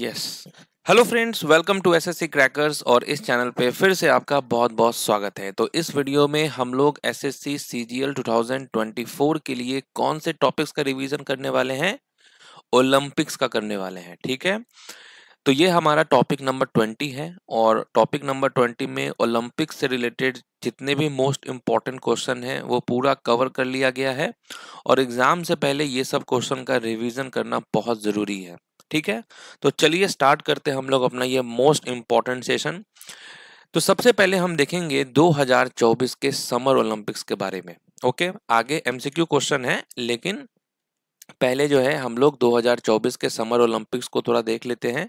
Yes hello friends welcome to SSC crackers और इस channel पे फिर से आपका बहुत बहुत स्वागत है तो इस वीडियो में हम लोग एसएससी सीजीएल 2024 के लिए कौन से टॉपिक्स का रिवीजन करने वाले हैं ओलंपिक्स का करने वाले हैं ठीक है तो ये हमारा टॉपिक नंबर ट्वेंटी है और टॉपिक नंबर ट्वेंटी में ओलंपिक्स से रिलेटेड जितने भी मोस्ट इम्पॉर्टेंट क्वेश्चन हैं वो पूरा कवर कर लिया गया है और एग्ज़ाम से पहले ये सब क्वेश्चन का रिवीजन करना बहुत ज़रूरी है ठीक है तो चलिए स्टार्ट करते हैं हम लोग अपना ये मोस्ट इम्पॉर्टेंट सेशन तो सबसे पहले हम देखेंगे 2024 के समर ओलंपिक्स के बारे में ओके आगे एमसीक्यू क्वेश्चन है लेकिन पहले जो है हम लोग 2024 के समर ओलंपिक्स को थोड़ा देख लेते हैं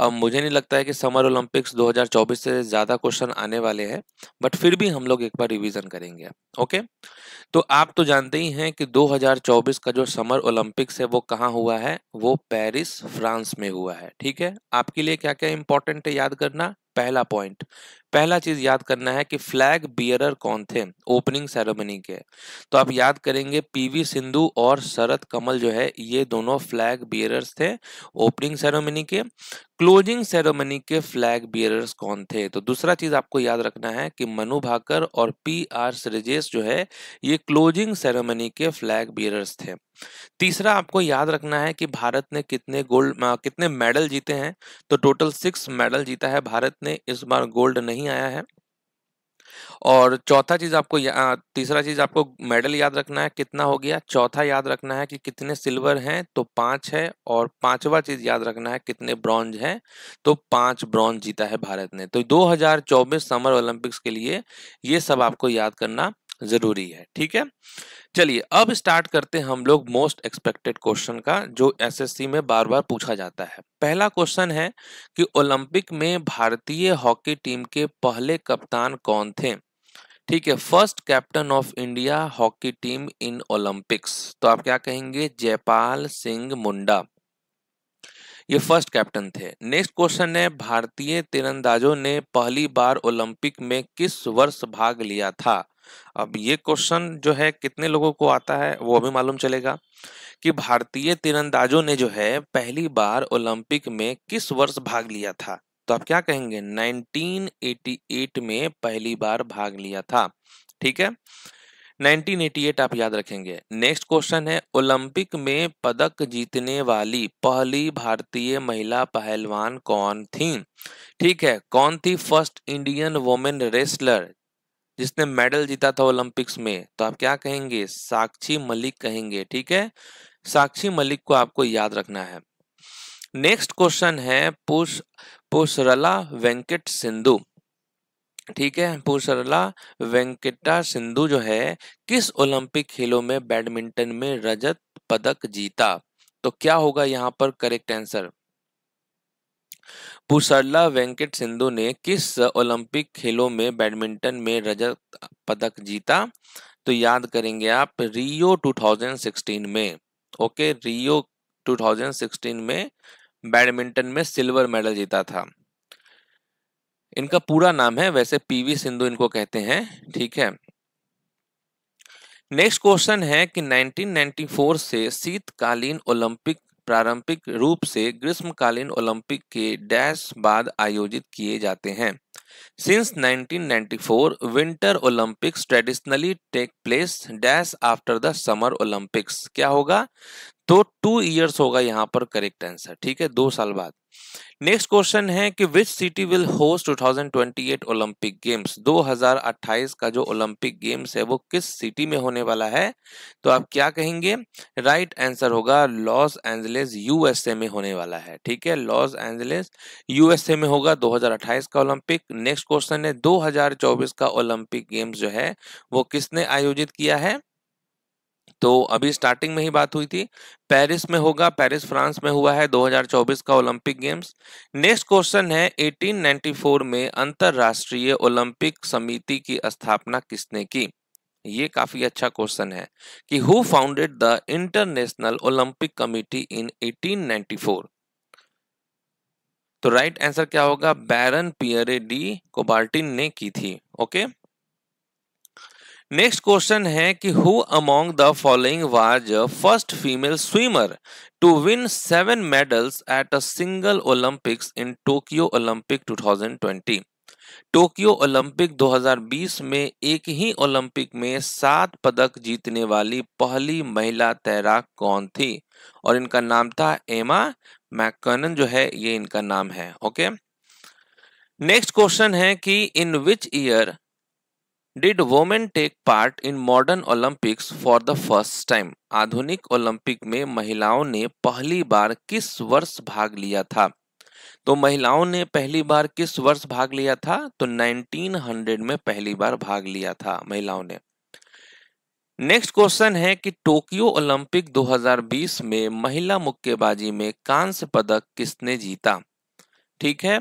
अब मुझे नहीं लगता है कि समर ओलंपिक्स 2024 से ज़्यादा क्वेश्चन आने वाले हैं बट फिर भी हम लोग एक बार रिवीजन करेंगे ओके तो आप तो जानते ही हैं कि 2024 का जो समर ओलंपिक्स है वो कहाँ हुआ है वो पेरिस फ्रांस में हुआ है ठीक है आपके लिए क्या क्या इंपॉर्टेंट है याद करना पहला पॉइंट पहला चीज याद करना है कि फ्लैग बियरर कौन थे ओपनिंग सेरेमनी के तो आप याद करेंगे पीवी सिंधु और शरद कमल जो है ये दोनों फ्लैग बियरर्स थे ओपनिंग सेरेमनी के क्लोजिंग सेरेमनी के फ्लैग बियरर्स कौन थे तो दूसरा चीज आपको याद रखना है कि मनु भाकर और पी आर सृजेश जो है ये क्लोजिंग सेरेमनी के फ्लैग बियरर्स थे तीसरा आपको याद रखना है कि भारत ने कितने गोल्ड कितने मेडल जीते हैं तो टोटल सिक्स मेडल जीता है भारत ने इस बार गोल्ड नहीं आया है और चौथा चीज आपको या, तीसरा चीज आपको मेडल याद रखना है कितना हो गया चौथा याद रखना है कि कितने सिल्वर हैं तो पांच है और पांचवा चीज याद रखना है कितने ब्रॉन्ज हैं तो पांच ब्रॉन्ज जीता है भारत ने तो 2024 समर ओलंपिक्स के लिए ये सब आपको याद करना जरूरी है ठीक है चलिए अब स्टार्ट करते हैं हम लोग मोस्ट एक्सपेक्टेड क्वेश्चन का जो एसएससी में बार बार पूछा जाता है पहला क्वेश्चन है कि ओलंपिक में भारतीय हॉकी टीम के पहले कप्तान कौन थे ठीक है first captain of India hockey team in Olympics तो आप क्या कहेंगे जयपाल सिंह मुंडा ये फर्स्ट कैप्टन थे नेक्स्ट क्वेश्चन है भारतीय तीरंदाजों ने पहली बार ओलंपिक में किस वर्ष भाग लिया था अब ये क्वेश्चन जो है कितने लोगों को आता है वो अभी मालूम चलेगा कि भारतीय तीरंदाजों ने जो है पहली बार ओलंपिक में किस वर्ष भाग लिया था तो आप क्या कहेंगे 1988 में पहली बार भाग लिया था ठीक है 1988 आप याद रखेंगे नेक्स्ट क्वेश्चन है ओलंपिक में पदक जीतने वाली पहली भारतीय महिला पहलवान कौन थी ठीक है कौन थी फर्स्ट इंडियन वोमेन रेसलर जिसने मेडल जीता था ओलंपिक्स में तो आप क्या कहेंगे साक्षी मलिक कहेंगे ठीक है साक्षी मलिक को आपको याद रखना है नेक्स्ट क्वेश्चन है पुष पुषरला वेंकट सिंधु ठीक है पुषरला वेंकटा सिंधु जो है किस ओलंपिक खेलों में बैडमिंटन में रजत पदक जीता तो क्या होगा यहाँ पर करेक्ट आंसर पुसरला वेंकट सिंधु ने किस ओलंपिक खेलों में बैडमिंटन में रजत पदक जीता तो याद करेंगे आप रियो 2016 में ओके रियो 2016 में बैडमिंटन में सिल्वर मेडल जीता था इनका पूरा नाम है वैसे पीवी सिंधु इनको कहते हैं ठीक है नेक्स्ट क्वेश्चन है कि 1994 से शीतकालीन ओलंपिक प्रारंभिक रूप से ग्रीष्मकालीन ओलंपिक के डैश बाद आयोजित किए जाते हैं since 1994 winter Olympics traditionally take place dash after the summer Olympics क्या होगा तो टू इयर्स होगा यहाँ पर करेक्ट आंसर ठीक है दो साल बाद नेक्स्ट क्वेश्चन है कि which city will host 2028 Olympic games 2028 का जो ओलंपिक गेम्स है वो किस सिटी में होने वाला है तो आप क्या कहेंगे राइट right आंसर होगा लॉस एंजलिस यूएसए में होने वाला है ठीक है लॉस एंजलिस यूएसए में होगा 2028 का ओलंपिक नेक्स्ट क्वेश्चन है 2024 का ओलंपिक गेम्स जो है वो किसने आयोजित किया है तो अभी स्टार्टिंग में ही बात हुई थी पेरिस में होगा पेरिस फ्रांस में हुआ है 2024 का ओलंपिक गेम्स नेक्स्ट क्वेश्चन है 1894 में अंतरराष्ट्रीय ओलंपिक समिति की स्थापना किसने की ये काफी अच्छा क्वेश्चन है कि who founded the International Olympic Committee in 1894 तो राइट right आंसर क्या होगा बैरन पियरे डी कोबार्टिन ने की थी ओके okay? नेक्स्ट क्वेश्चन है कि who among the following was first female swimmer to win seven medals at a single Olympics in Tokyo Olympic 2020 Tokyo Olympic 2020 में एक ही ओलंपिक में सात पदक जीतने वाली पहली महिला तैराक कौन थी और इनका नाम था एमा मैकनन जो है ये इनका नाम है ओके नेक्स्ट क्वेश्चन है कि in which year did women take part in modern Olympics for the first time आधुनिक ओलंपिक में महिलाओं ने पहली बार किस वर्ष भाग लिया था तो महिलाओं ने पहली बार किस वर्ष भाग लिया था तो 1900 में पहली बार भाग लिया था महिलाओं ने नेक्स्ट क्वेश्चन है कि टोक्यो ओलंपिक 2020 में महिला मुक्केबाजी में कांस्य पदक किसने जीता ठीक है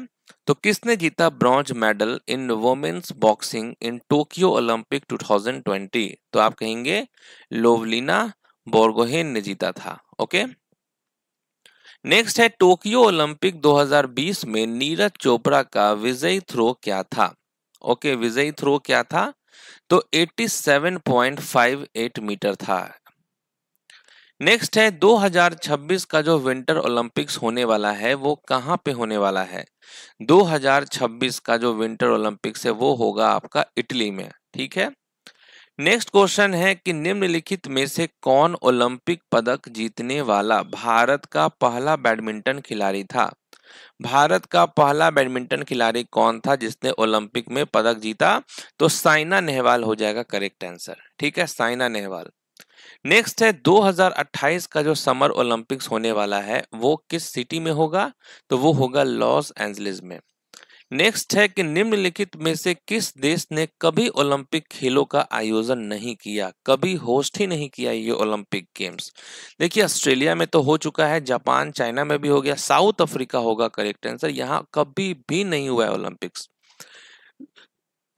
तो किसने जीता bronze medal in women's boxing in Tokyo Olympic 2020 तो आप कहेंगे लोवलिना बोर्गोहेन ने जीता था ओके नेक्स्ट है टोक्यो ओलंपिक 2020 में नीरज चोपड़ा का विजयी थ्रो क्या था ओके विजयी थ्रो क्या था तो 87.58 मीटर था नेक्स्ट है 2026 का जो विंटर ओलंपिक्स होने वाला है वो कहाँ पे होने वाला है 2026 का जो विंटर ओलंपिक्स है वो होगा आपका इटली में ठीक है नेक्स्ट क्वेश्चन है कि निम्नलिखित में से कौन ओलंपिक पदक जीतने वाला भारत का पहला बैडमिंटन खिलाड़ी था भारत का पहला बैडमिंटन खिलाड़ी कौन था जिसने ओलंपिक में पदक जीता तो साइना नेहवाल हो जाएगा करेक्ट आंसर ठीक है साइना नेहवाल नेक्स्ट है 2028 का जो समर ओलंपिक्स होने वाला है वो किस सिटी में होगा तो वो होगा लॉस एंजलिस में नेक्स्ट है कि निम्नलिखित में से किस देश ने कभी ओलंपिक खेलों का आयोजन नहीं किया कभी होस्ट ही नहीं किया ये ओलंपिक गेम्स देखिए ऑस्ट्रेलिया में तो हो चुका है जापान चाइना में भी हो गया साउथ अफ्रीका होगा करेक्ट आंसर यहाँ कभी भी नहीं हुआ है ओलंपिक्स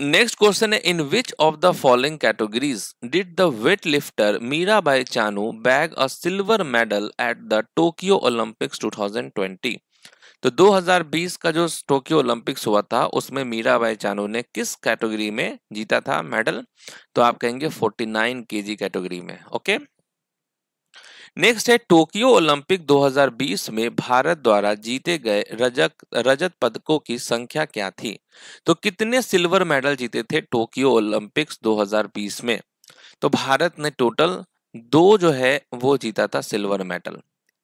नेक्स्ट क्वेश्चन है in which of the following categories did the weightlifter Mirabai Chanu bag a silver medal at the Tokyo Olympics 2020 तो 2020 का जो टोक्यो ओलंपिक्स हुआ था उसमें मीराबाई चानू ने किस कैटेगरी में जीता था मेडल तो आप कहेंगे 49 केजी कैटेगरी में ओके okay? नेक्स्ट है टोक्यो ओलंपिक 2020 में भारत द्वारा जीते गए रजक रजत पदकों की संख्या क्या थी तो कितने सिल्वर मेडल जीते थे टोक्यो ओलंपिक्स 2020 में तो भारत ने टोटल दो जो है वो जीता था सिल्वर मेडल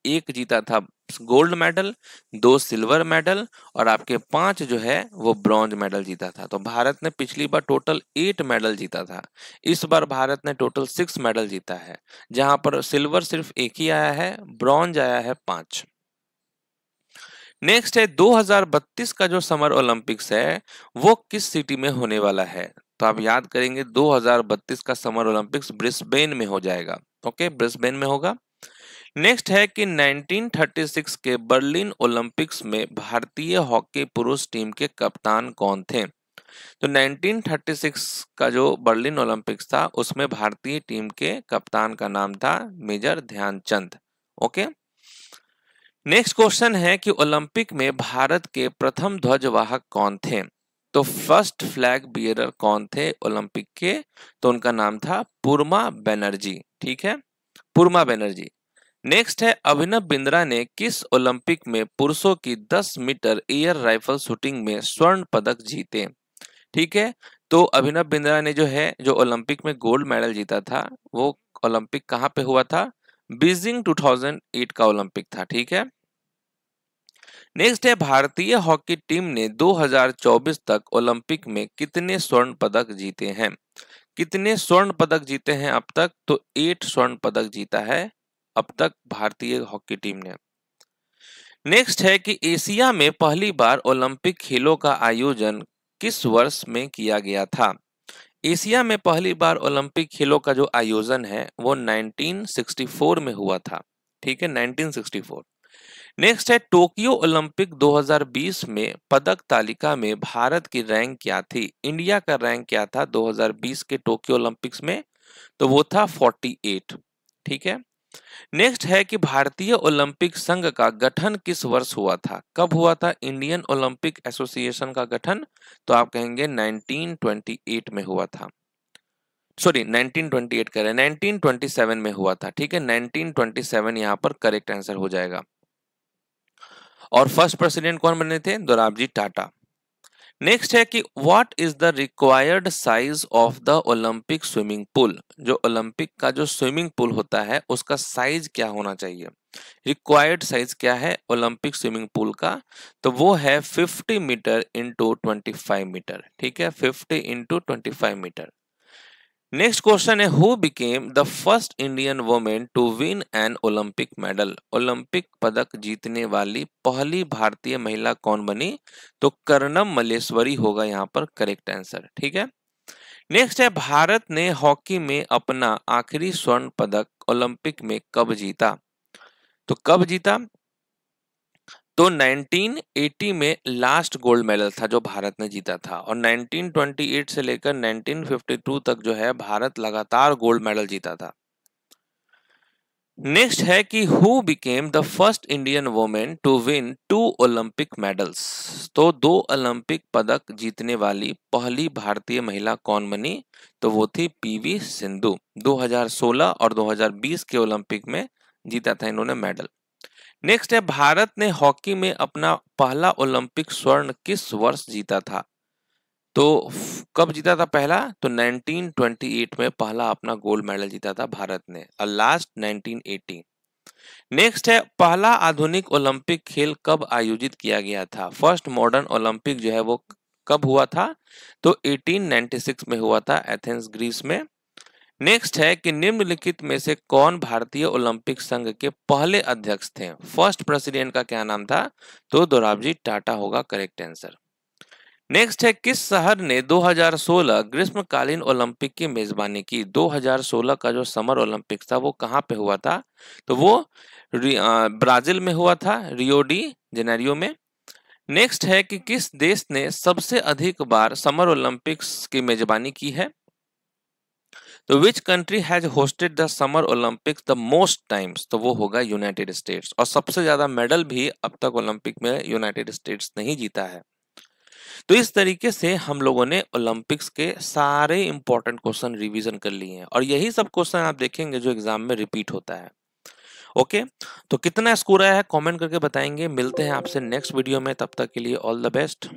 एक जीता था गोल्ड मेडल दो सिल्वर मेडल और आपके पांच जो है वो ब्रॉन्ज मेडल जीता था तो भारत ने पिछली बार टोटल एट मेडल जीता था इस बार भारत ने टोटल सिक्स मेडल जीता है जहां पर सिल्वर सिर्फ एक ही आया है ब्रॉन्ज आया है पांच नेक्स्ट है 2032 का जो समर ओलंपिक्स है वो किस सिटी में होने वाला है तो आप याद करेंगे 2032 का समर ओलंपिक्स ब्रिस्बेन में हो जाएगा ओके ब्रिस्बेन में होगा नेक्स्ट है कि 1936 के बर्लिन ओलंपिक्स में भारतीय हॉकी पुरुष टीम के कप्तान कौन थे तो 1936 का जो बर्लिन ओलंपिक्स था उसमें भारतीय टीम के कप्तान का नाम था major Dhyanchand okay next question है कि ओलंपिक में भारत के प्रथम ध्वजवाहक कौन थे तो फर्स्ट फ्लैग बियरर कौन थे ओलंपिक के तो उनका नाम था पुरमा बनर्जी ठीक है पूर्मा बनर्जी नेक्स्ट है अभिनव बिंद्रा ने किस ओलंपिक में पुरुषों की 10 मीटर एयर राइफल शूटिंग में स्वर्ण पदक जीते ठीक है तो अभिनव बिंद्रा ने जो है जो ओलंपिक में गोल्ड मेडल जीता था वो ओलंपिक कहाँ पे हुआ था बीजिंग 2008 का ओलंपिक था ठीक है नेक्स्ट है भारतीय हॉकी टीम ने 2024 तक ओलंपिक में कितने स्वर्ण पदक जीते हैं कितने स्वर्ण पदक जीते हैं अब तक तो एट स्वर्ण पदक जीता है अब तक भारतीय हॉकी टीम ने नेक्स्ट है कि एशिया में पहली बार ओलंपिक खेलों का आयोजन किस वर्ष में किया गया था एशिया में पहली बार ओलंपिक खेलों का जो आयोजन है वो 1964 में हुआ था ठीक है 1964 नेक्स्ट है टोक्यो ओलंपिक 2020 में पदक तालिका में भारत की रैंक क्या थी इंडिया का रैंक क्या था 2020 के टोक्यो ओलंपिक्स में तो वो था 48 ठीक है नेक्स्ट है कि भारतीय ओलंपिक संघ का गठन किस वर्ष हुआ था कब हुआ था इंडियन ओलंपिक एसोसिएशन का गठन तो आप कहेंगे 1928 में हुआ था सॉरी 1928 कह रहे हैं 1927 में हुआ था ठीक है 1927 यहां पर करेक्ट आंसर हो जाएगा और फर्स्ट प्रेसिडेंट कौन बने थे दोराबजी टाटा नेक्स्ट है कि what is the required size of the Olympic swimming pool जो ओलंपिक का जो स्विमिंग पूल होता है उसका साइज क्या होना चाहिए रिक्वायर्ड साइज क्या है ओलंपिक स्विमिंग पूल का तो वो है 50 मीटर इंटू 25 मीटर ठीक है 50 इंटू 25 मीटर नेक्स्ट क्वेश्चन है who became the first Indian women to win an Olympic medal Olympic पदक जीतने वाली पहली भारतीय महिला कौन बनी तो कर्णम मलेश्वरी होगा यहाँ पर करेक्ट आंसर ठीक है नेक्स्ट है भारत ने हॉकी में अपना आखिरी स्वर्ण पदक ओलंपिक में कब जीता तो कब जीता तो 1980 में लास्ट गोल्ड मेडल था जो भारत ने जीता था और 1928 से लेकर 1952 तक जो है भारत लगातार गोल्ड मेडल जीता था नेक्स्ट है कि who became the first Indian women to win two Olympic medals तो दो ओलंपिक पदक जीतने वाली पहली भारतीय महिला कौन बनी तो वो थी पीवी सिंधु 2016 और 2020 के ओलंपिक में जीता था इन्होंने मेडल नेक्स्ट है भारत ने हॉकी में अपना पहला ओलंपिक स्वर्ण किस वर्ष जीता था तो कब जीता था पहला तो 1928 में पहला अपना गोल्ड मेडल जीता था भारत ने और लास्ट 1980 नेक्स्ट है पहला आधुनिक ओलंपिक खेल कब आयोजित किया गया था फर्स्ट मॉडर्न ओलंपिक जो है वो कब हुआ था तो 1896 में हुआ था एथेंस ग्रीस में नेक्स्ट है कि निम्नलिखित में से कौन भारतीय ओलंपिक संघ के पहले अध्यक्ष थे फर्स्ट प्रेसिडेंट का क्या नाम था तो दोराबजी टाटा होगा करेक्ट आंसर नेक्स्ट है किस शहर ने 2016 ग्रीष्मकालीन ओलंपिक की मेजबानी की 2016 का जो समर ओलंपिक था वो कहाँ पे हुआ था तो वो ब्राजील में हुआ था रियो डी जेनेरियो में नेक्स्ट है कि किस देश ने सबसे अधिक बार समर ओलंपिक्स की मेजबानी की है तो which country has hosted the summer Olympics the most times तो वो होगा यूनाइटेड स्टेट्स और सबसे ज्यादा मेडल भी अब तक ओलंपिक में यूनाइटेड स्टेट्स नहीं जीता है तो इस तरीके से हम लोगों ने ओलंपिक्स के सारे इंपॉर्टेंट क्वेश्चन रिवीजन कर लिए हैं और यही सब क्वेश्चन आप देखेंगे जो एग्जाम में रिपीट होता है ओके तो कितना स्कोर आया है कमेंट करके बताएंगे मिलते हैं आपसे नेक्स्ट वीडियो में तब तक के लिए ऑल द बेस्ट